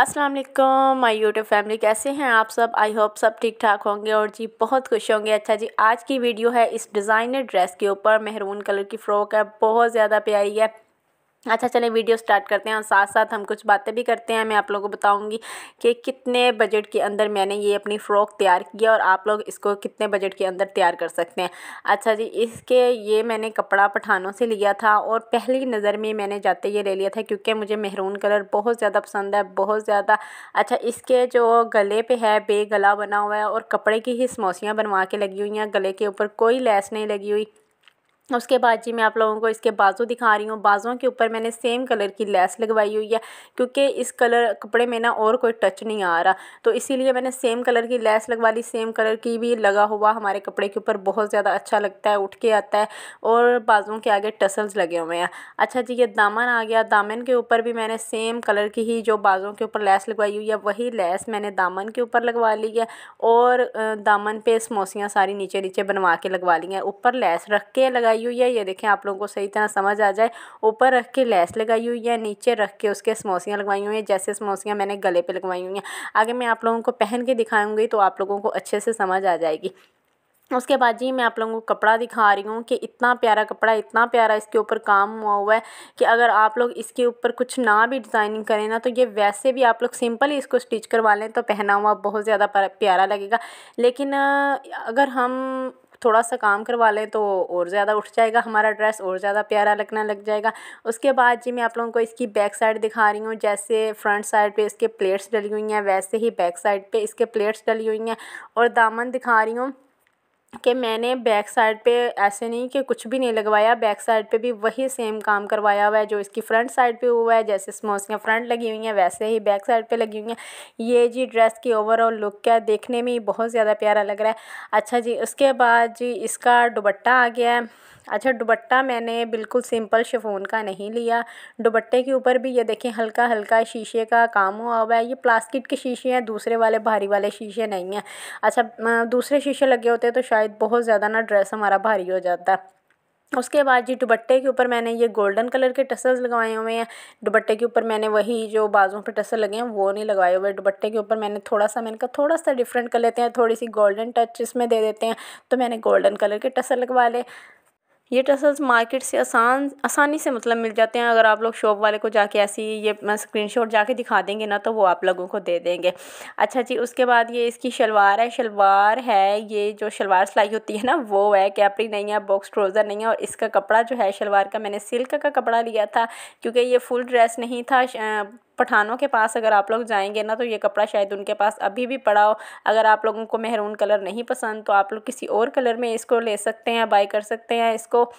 अस्सलाम वालेकुम my YouTube family कैसे हैं आप सब आई होप सब ठीक ठाक होंगे और जी बहुत खुश होंगे अच्छा जी आज की वीडियो है इस डिज़ाइनर ड्रेस के ऊपर मेहरून कलर की फ़्रॉक है बहुत ज़्यादा प्यारी है अच्छा चलें वीडियो स्टार्ट करते हैं और साथ साथ हम कुछ बातें भी करते हैं मैं आप लोगों को बताऊंगी कि कितने बजट के अंदर मैंने ये अपनी फ़्रॉक तैयार की है और आप लोग इसको कितने बजट के अंदर तैयार कर सकते हैं अच्छा जी इसके ये मैंने कपड़ा पठानों से लिया था और पहली नज़र में मैंने जाते ये ले लिया था क्योंकि मुझे मेहरून कलर बहुत ज़्यादा पसंद है बहुत ज़्यादा अच्छा इसके जो गले पर है बेगला बना हुआ है और कपड़े की ही समोसियाँ बनवा के लगी हुई हैं गले के ऊपर कोई लैस नहीं लगी हुई उसके बाद जी मैं आप लोगों को इसके बाजू दिखा रही हूँ बाजुओं के ऊपर मैंने सेम कलर की लेस लगवाई हुई है क्योंकि इस कलर कपड़े में ना और कोई टच नहीं आ रहा तो इसीलिए मैंने सेम कलर की लेस लगवा ली सेम कलर की भी लगा हुआ हमारे कपड़े के ऊपर बहुत ज़्यादा अच्छा लगता है उठ के आता है और बाजुओं के आगे टसल्स लगे हुए हैं अच्छा जी ये दामन आ गया दामन के ऊपर भी मैंने सेम कलर की ही जो बाजुओं के ऊपर लेस लगवाई हुई है वही लेस मैंने दामन के ऊपर लगवा ली है और दामन पर समोसियाँ सारी नीचे नीचे बनवा के लगवा ली हैं ऊपर लेस रख के लगाई लगाई हुई है ये देखें आप लोगों को सही तरह समझ आ जाए ऊपर रख के लेस लगाई हुई है नीचे रख के उसके समोसियाँ लगवाई हुई हैं जैसे समोसियाँ मैंने गले पर लगवाई हुई हैं आगे मैं आप लोगों को पहन के दिखाऊँगी तो आप लोगों को अच्छे से समझ आ जाएगी उसके बाद जी मैं आप लोगों को कपड़ा दिखा रही हूँ कि इतना प्यारा कपड़ा इतना प्यारा इसके ऊपर काम हुआ हुआ है कि अगर आप लोग इसके ऊपर कुछ ना भी डिज़ाइनिंग करें ना तो ये वैसे भी आप लोग सिंपल ही इसको स्टिच करवा लें तो पहना हुआ बहुत ज़्यादा प्यारा लगेगा लेकिन अगर हम थोड़ा सा काम करवा लें तो और ज़्यादा उठ जाएगा हमारा ड्रेस और ज़्यादा प्यारा लगने लग जाएगा उसके बाद जी मैं आप लोगों को इसकी बैक साइड दिखा रही हूँ जैसे फ्रंट साइड पे इसके प्लेट्स डली हुई हैं वैसे ही बैक साइड पे इसके प्लेट्स डली हुई हैं और दामन दिखा रही हूँ कि मैंने बैक साइड पे ऐसे नहीं कि कुछ भी नहीं लगवाया बैक साइड पे भी वही सेम काम करवाया हुआ है जो इसकी फ्रंट साइड पे हुआ है जैसे समोसियाँ फ्रंट लगी हुई हैं वैसे ही बैक साइड पे लगी हुई हैं ये जी ड्रेस की ओवरऑल लुक है देखने में बहुत ज़्यादा प्यारा लग रहा है अच्छा जी उसके बाद जी इसका दुपट्टा आ गया है अच्छा दुबट्टा मैंने बिल्कुल सिंपल शेफोन का नहीं लिया दुबट्टे के ऊपर भी ये देखें हल्का हल्का शीशे का काम हुआ हुआ है ये प्लास्टिक के शीशे हैं दूसरे वाले भारी वाले शीशे नहीं हैं अच्छा दूसरे शीशे लगे होते तो शायद बहुत ज़्यादा ना ड्रेस हमारा भारी हो जाता है उसके बाद जी दुबट्टे के ऊपर मैंने ये गोल्डन कलर के टसल्स लगाए हुए हैं दुबट्टे के ऊपर मैंने वही जो बाजुओं पर टसल लगे हैं वो नहीं लगाए हुए दुबट्टे के ऊपर मैंने थोड़ा सा मैंने कहा थोड़ा सा डिफरेंट कर लेते हैं थोड़ी सी गोल्डन टच इसमें दे देते हैं तो मैंने गोल्डन कलर के टसल लगवा ले ये टसल्स मार्केट से आसान आसानी से मतलब मिल जाते हैं अगर आप लोग शॉप वाले को जाके ऐसी ये स्क्रीन शॉट जाके दिखा देंगे ना तो वो आप लोगों को दे देंगे अच्छा जी उसके बाद ये इसकी शलवार है शलवार है ये जो शलवार सिलाई होती है ना वो है कैपरी नहीं है बॉक्स ट्रोज़र नहीं है और इसका कपड़ा जो है शलवार का मैंने सिल्क का, का कपड़ा लिया था क्योंकि ये फुल ड्रेस नहीं था पठानों के पास अगर आप लोग जाएंगे ना तो ये कपड़ा शायद उनके पास अभी भी पड़ा हो अगर आप लोगों को मेहरून कलर नहीं पसंद तो आप लोग किसी और कलर में इसको ले सकते हैं बाई कर सकते हैं इसको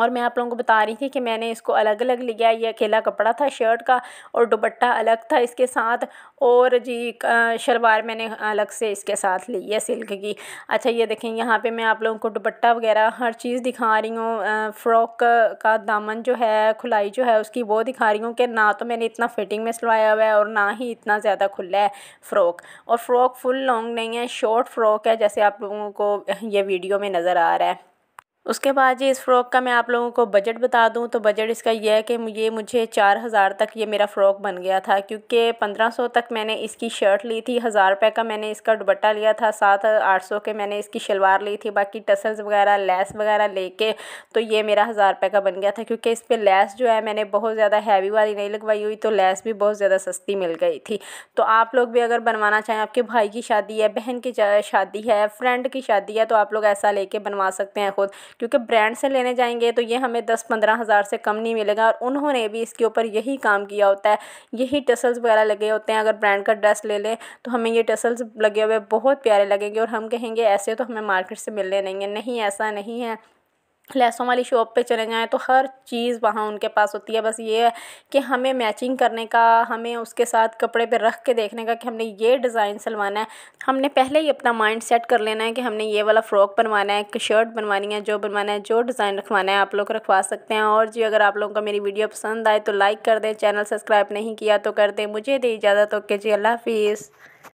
और मैं आप लोगों को बता रही थी कि मैंने इसको अलग अलग लिया ये अकेला कपड़ा था शर्ट का और दुपट्टा अलग था इसके साथ और जी शलवार मैंने अलग से इसके साथ ली है सिल्क की अच्छा ये देखें यहाँ पे मैं आप लोगों को दुपट्टा वगैरह हर चीज़ दिखा रही हूँ फ़्रॉक का दामन जो है खुलाई जो है उसकी वो दिखा रही हूँ कि ना तो मैंने इतना फिटिंग में सिलवाया हुआ है और ना ही इतना ज़्यादा खुला है फ़्रॉक और फ़्रॉक फुल लॉन्ग नहीं है शॉर्ट फ़्रॉक है जैसे आप लोगों को ये वीडियो में नज़र आ रहा है उसके बाद जी इस फ़्रॉक का मैं आप लोगों को बजट बता दूं तो बजट इसका यह है कि ये मुझे चार हज़ार तक ये मेरा फ़्रॉक बन गया था क्योंकि पंद्रह सौ तक मैंने इसकी शर्ट ली थी हज़ार रुपये का मैंने इसका दुपट्टा लिया था सात आठ सौ के मैंने इसकी शलवार ली थी बाकी टसल्स वगैरह लेस वगैरह लेके तो ये मेरा हज़ार रुपये का बन गया था क्योंकि इस पर लेस जो है मैंने बहुत ज़्यादा हैवी वाली नहीं लगवाई हुई तो लेस भी बहुत ज़्यादा सस्ती मिल गई थी तो आप लोग भी अगर बनवाना चाहें आपके भाई की शादी है बहन की शादी है फ्रेंड की शादी है तो आप लोग ऐसा ले बनवा सकते हैं ख़ुद क्योंकि ब्रांड से लेने जाएंगे तो ये हमें दस पंद्रह हज़ार से कम नहीं मिलेगा और उन्होंने भी इसके ऊपर यही काम किया होता है यही टसल्स वगैरह लगे होते हैं अगर ब्रांड का ड्रेस ले लें तो हमें ये टसल्स लगे हुए बहुत प्यारे लगेंगे और हम कहेंगे ऐसे तो हमें मार्केट से मिलने नहीं है नहीं ऐसा नहीं है लहसों वाली शॉप पे चले जाएँ तो हर चीज़ वहाँ उनके पास होती है बस ये है कि हमें मैचिंग करने का हमें उसके साथ कपड़े पे रख के देखने का कि हमने ये डिज़ाइन सिलवाना है हमने पहले ही अपना माइंड सेट कर लेना है कि हमने ये वाला फ़्रॉक बनवाना है एक शर्ट बनवानी है जो बनवाना है जो डिज़ाइन रखवाना है आप लोग रखवा सकते हैं और जी अगर आप लोगों का मेरी वीडियो पसंद आए तो लाइक कर दें चैनल सब्सक्राइब नहीं किया तो कर दें मुझे दी इजाज़त ओके जी अल्लाह हाफिज़